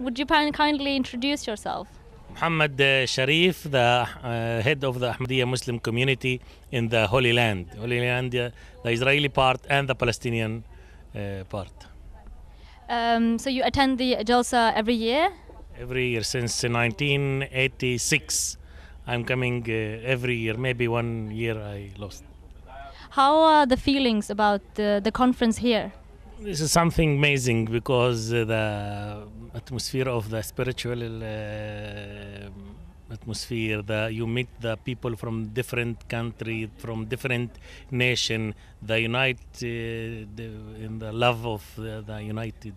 Would you kindly introduce yourself? Muhammad uh, Sharif, the uh, head of the Ahmadiyya Muslim community in the Holy Land. Holy Land, uh, the Israeli part and the Palestinian uh, part. Um, so you attend the Jalsa every year? Every year since 1986. I'm coming uh, every year. Maybe one year I lost. How are the feelings about the conference here? This is something amazing because uh, the atmosphere of the spiritual uh, atmosphere the, you meet the people from different country from different nation they unite uh, in the love of the, the united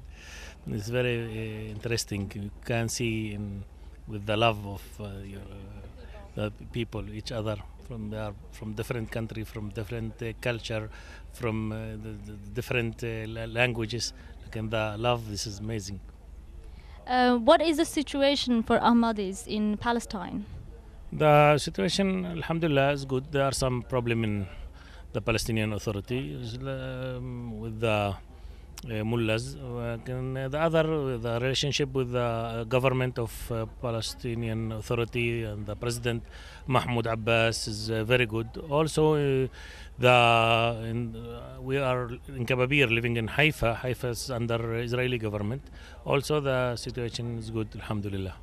it's very uh, interesting you can see in, with the love of uh, your, uh, the people each other from from different country, from different uh, culture, from uh, the, the different uh, languages. Like, and the love, this is amazing. Uh, what is the situation for Ahmadis in Palestine? The situation, Alhamdulillah, is good. There are some problem in the Palestinian Authority um, with the uh, mullahs uh, and uh, the other the relationship with the government of Palestinian Authority and the president Mahmoud Abbas is very good also the in, we are in Kababir living in Haifa. Haifa is under Israeli government. Also, the situation is good. Alhamdulillah.